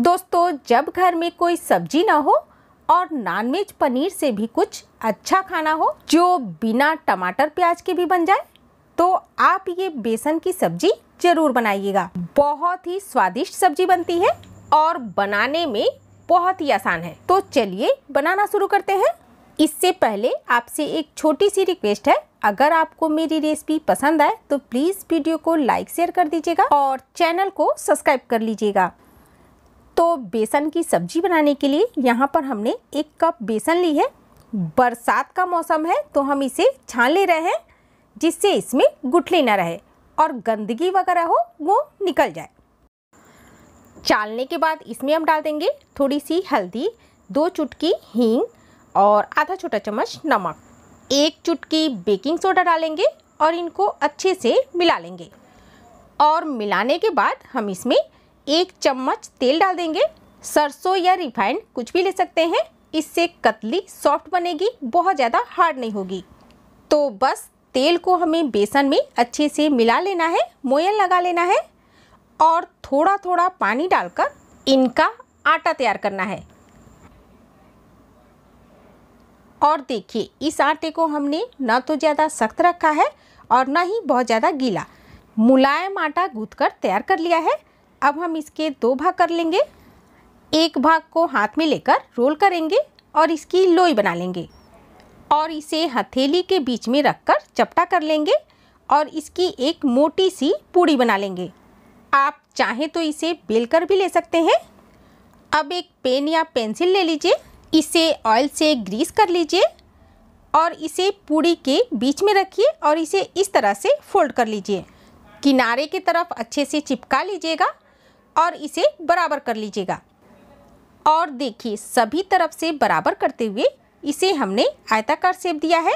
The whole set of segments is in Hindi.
दोस्तों जब घर में कोई सब्जी ना हो और नॉनवेज पनीर से भी कुछ अच्छा खाना हो जो बिना टमाटर प्याज के भी बन जाए तो आप ये बेसन की सब्जी जरूर बनाइएगा बहुत ही स्वादिष्ट सब्जी बनती है और बनाने में बहुत ही आसान है तो चलिए बनाना शुरू करते हैं इससे पहले आपसे एक छोटी सी रिक्वेस्ट है अगर आपको मेरी रेसिपी पसंद आए तो प्लीज़ वीडियो को लाइक शेयर कर दीजिएगा और चैनल को सब्सक्राइब कर लीजिएगा तो बेसन की सब्जी बनाने के लिए यहाँ पर हमने एक कप बेसन ली है बरसात का मौसम है तो हम इसे छान ले रहे हैं जिससे इसमें गुठली ना रहे और गंदगी वगैरह हो वो निकल जाए चालने के बाद इसमें हम डाल देंगे थोड़ी सी हल्दी दो चुटकी हींग और आधा छोटा चम्मच नमक एक चुटकी बेकिंग सोडा डालेंगे और इनको अच्छे से मिला लेंगे और मिलाने के बाद हम इसमें एक चम्मच तेल डाल देंगे सरसों या रिफाइंड कुछ भी ले सकते हैं इससे कतली सॉफ्ट बनेगी बहुत ज़्यादा हार्ड नहीं होगी तो बस तेल को हमें बेसन में अच्छे से मिला लेना है मोयन लगा लेना है और थोड़ा थोड़ा पानी डालकर इनका आटा तैयार करना है और देखिए इस आटे को हमने ना तो ज़्यादा सख्त रखा है और ना ही बहुत ज़्यादा गीला मुलायम आटा गूँथ कर तैयार कर लिया है अब हम इसके दो भाग कर लेंगे एक भाग को हाथ में लेकर रोल करेंगे और इसकी लोई बना लेंगे और इसे हथेली के बीच में रखकर चपटा कर लेंगे और इसकी एक मोटी सी पूड़ी बना लेंगे आप चाहें तो इसे बेलकर भी ले सकते हैं अब एक पेन या पेंसिल ले लीजिए इसे ऑयल से ग्रीस कर लीजिए और इसे पूड़ी के बीच में रखिए और इसे इस तरह से फोल्ड कर लीजिए किनारे की तरफ अच्छे से चिपका लीजिएगा और इसे बराबर कर लीजिएगा और देखिए सभी तरफ से बराबर करते हुए इसे हमने आयताकार सेप दिया है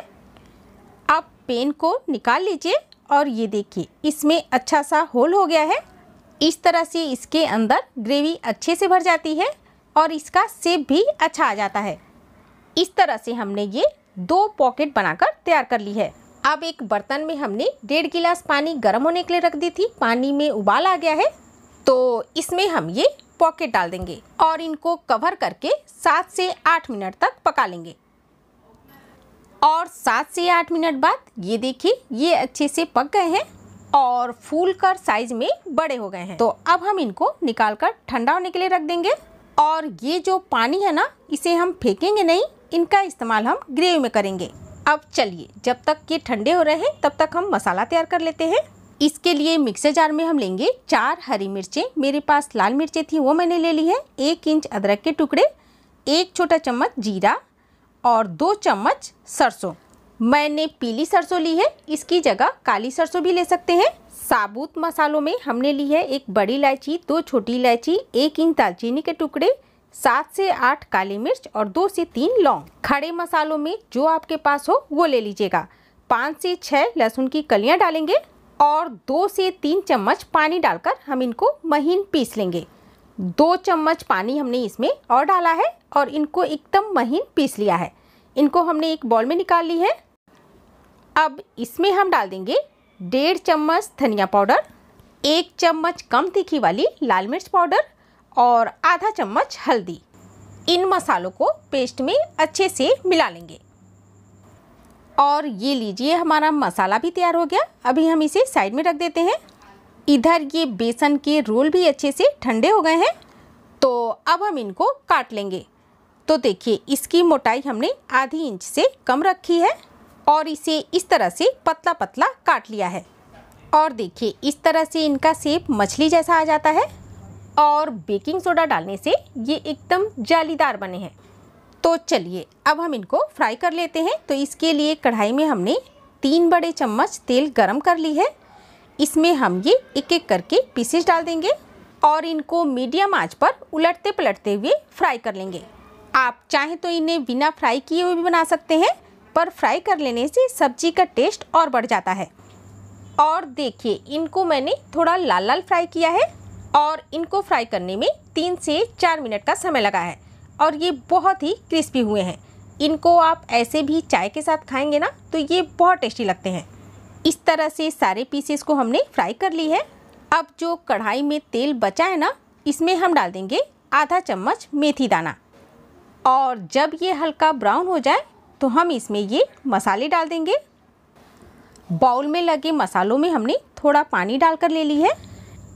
आप पेन को निकाल लीजिए और ये देखिए इसमें अच्छा सा होल हो गया है इस तरह से इसके अंदर ग्रेवी अच्छे से भर जाती है और इसका सेप भी अच्छा आ जाता है इस तरह से हमने ये दो पॉकेट बनाकर तैयार कर ली है अब एक बर्तन में हमने डेढ़ गिलास पानी गर्म होने के लिए रख दी थी पानी में उबाल आ गया है तो इसमें हम ये पॉकेट डाल देंगे और इनको कवर करके सात से आठ मिनट तक पका लेंगे और सात से आठ मिनट बाद ये देखिए ये अच्छे से पक गए हैं और फूल कर साइज में बड़े हो गए हैं तो अब हम इनको निकाल कर ठंडा होने के लिए रख देंगे और ये जो पानी है ना इसे हम फेंकेंगे नहीं इनका इस्तेमाल हम ग्रेवी में करेंगे अब चलिए जब तक ये ठंडे हो रहे हैं तब तक हम मसाला तैयार कर लेते हैं इसके लिए मिक्सर जार में हम लेंगे चार हरी मिर्चें मेरे पास लाल मिर्चें थी वो मैंने ले ली है एक इंच अदरक के टुकड़े एक छोटा चम्मच जीरा और दो चम्मच सरसों मैंने पीली सरसों ली है इसकी जगह काली सरसों भी ले सकते हैं साबुत मसालों में हमने ली है एक बड़ी इलायची दो छोटी इलायची एक इंच दालचीनी के टुकड़े सात से आठ काली मिर्च और दो से तीन लौंग खड़े मसालों में जो आपके पास हो वो ले लीजिएगा पाँच से छः लहसुन की कलियाँ डालेंगे और दो से तीन चम्मच पानी डालकर हम इनको महीन पीस लेंगे दो चम्मच पानी हमने इसमें और डाला है और इनको एकदम महीन पीस लिया है इनको हमने एक बॉल में निकाल ली है अब इसमें हम डाल देंगे डेढ़ चम्मच धनिया पाउडर एक चम्मच कम तीखी वाली लाल मिर्च पाउडर और आधा चम्मच हल्दी इन मसालों को पेस्ट में अच्छे से मिला लेंगे और ये लीजिए हमारा मसाला भी तैयार हो गया अभी हम इसे साइड में रख देते हैं इधर ये बेसन के रोल भी अच्छे से ठंडे हो गए हैं तो अब हम इनको काट लेंगे तो देखिए इसकी मोटाई हमने आधी इंच से कम रखी है और इसे इस तरह से पतला पतला काट लिया है और देखिए इस तरह से इनका सेप मछली जैसा आ जाता है और बेकिंग सोडा डालने से ये एकदम जालीदार बने हैं तो चलिए अब हम इनको फ्राई कर लेते हैं तो इसके लिए कढ़ाई में हमने तीन बड़े चम्मच तेल गरम कर ली है इसमें हम ये एक एक करके पीसेस डाल देंगे और इनको मीडियम आंच पर उलटते पलटते हुए फ्राई कर लेंगे आप चाहें तो इन्हें बिना फ्राई किए हुए भी बना सकते हैं पर फ्राई कर लेने से सब्जी का टेस्ट और बढ़ जाता है और देखिए इनको मैंने थोड़ा लाल लाल फ्राई किया है और इनको फ्राई करने में तीन से चार मिनट का समय लगा है और ये बहुत ही क्रिस्पी हुए हैं इनको आप ऐसे भी चाय के साथ खाएंगे ना तो ये बहुत टेस्टी लगते हैं इस तरह से सारे पीसेस को हमने फ्राई कर ली है अब जो कढ़ाई में तेल बचा है ना इसमें हम डाल देंगे आधा चम्मच मेथी दाना और जब ये हल्का ब्राउन हो जाए तो हम इसमें ये मसाले डाल देंगे बाउल में लगे मसालों में हमने थोड़ा पानी डालकर ले ली है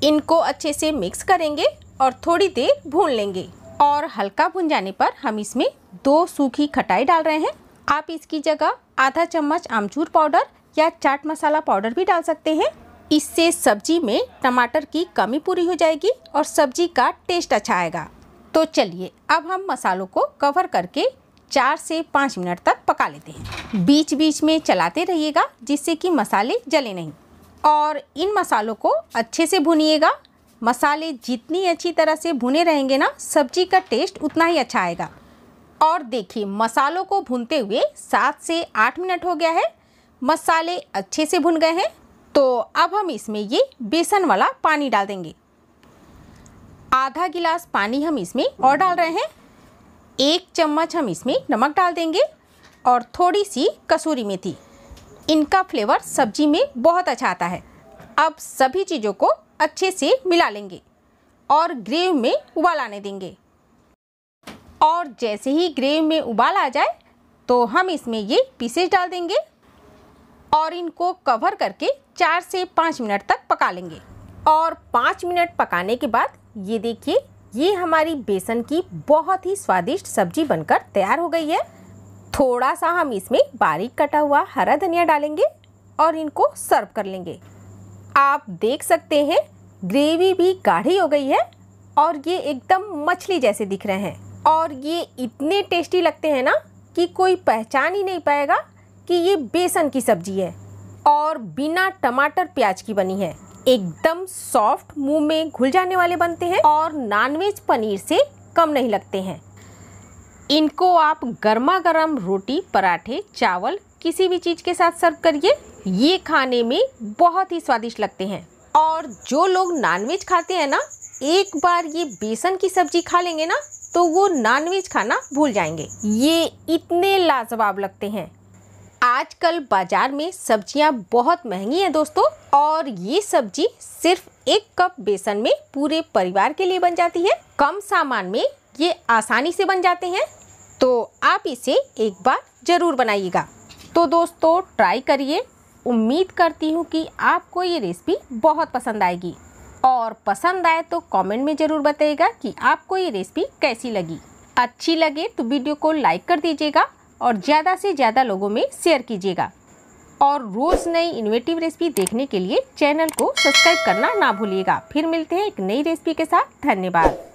इनको अच्छे से मिक्स करेंगे और थोड़ी देर भून लेंगे और हल्का भुन जाने पर हम इसमें दो सूखी खटाई डाल रहे हैं आप इसकी जगह आधा चम्मच आमचूर पाउडर या चाट मसाला पाउडर भी डाल सकते हैं इससे सब्जी में टमाटर की कमी पूरी हो जाएगी और सब्जी का टेस्ट अच्छा आएगा तो चलिए अब हम मसालों को कवर करके चार से पाँच मिनट तक पका लेते हैं बीच बीच में चलाते रहिएगा जिससे कि मसाले जले नहीं और इन मसालों को अच्छे से भुनिएगा मसाले जितनी अच्छी तरह से भुने रहेंगे ना सब्जी का टेस्ट उतना ही अच्छा आएगा और देखिए मसालों को भूनते हुए सात से आठ मिनट हो गया है मसाले अच्छे से भुन गए हैं तो अब हम इसमें ये बेसन वाला पानी डाल देंगे आधा गिलास पानी हम इसमें और डाल रहे हैं एक चम्मच हम इसमें नमक डाल देंगे और थोड़ी सी कसूरी मेथी इनका फ्लेवर सब्जी में बहुत अच्छा आता है अब सभी चीज़ों को अच्छे से मिला लेंगे और ग्रेव में उबाल आने देंगे और जैसे ही ग्रेव में उबाल आ जाए तो हम इसमें ये पीसेस डाल देंगे और इनको कवर करके चार से पाँच मिनट तक पका लेंगे और पाँच मिनट पकाने के बाद ये देखिए ये हमारी बेसन की बहुत ही स्वादिष्ट सब्जी बनकर तैयार हो गई है थोड़ा सा हम इसमें बारीक कटा हुआ हरा धनिया डालेंगे और इनको सर्व कर लेंगे आप देख सकते हैं ग्रेवी भी गाढ़ी हो गई है और ये एकदम मछली जैसे दिख रहे हैं और ये इतने टेस्टी लगते हैं ना कि कोई पहचान ही नहीं पाएगा कि ये बेसन की सब्जी है और बिना टमाटर प्याज की बनी है एकदम सॉफ्ट मुंह में घुल जाने वाले बनते हैं और नॉनवेज पनीर से कम नहीं लगते हैं इनको आप गर्मा गर्म रोटी पराठे चावल किसी भी चीज़ के साथ सर्व करिए ये खाने में बहुत ही स्वादिष्ट लगते हैं और जो लोग नॉनवेज खाते हैं ना एक बार ये बेसन की सब्जी खा लेंगे ना तो वो नॉनवेज खाना भूल जाएंगे ये इतने लाजवाब लगते हैं आजकल बाज़ार में सब्जियां बहुत महंगी हैं दोस्तों और ये सब्जी सिर्फ एक कप बेसन में पूरे परिवार के लिए बन जाती है कम सामान में ये आसानी से बन जाते हैं तो आप इसे एक बार ज़रूर बनाइएगा तो दोस्तों ट्राई करिए उम्मीद करती हूँ कि आपको ये रेसिपी बहुत पसंद आएगी और पसंद आए तो कमेंट में ज़रूर बताइएगा कि आपको ये रेसिपी कैसी लगी अच्छी लगे तो वीडियो को लाइक कर दीजिएगा और ज़्यादा से ज़्यादा लोगों में शेयर कीजिएगा और रोज़ नई इनोवेटिव रेसिपी देखने के लिए चैनल को सब्सक्राइब करना ना भूलिएगा फिर मिलते हैं एक नई रेसिपी के साथ धन्यवाद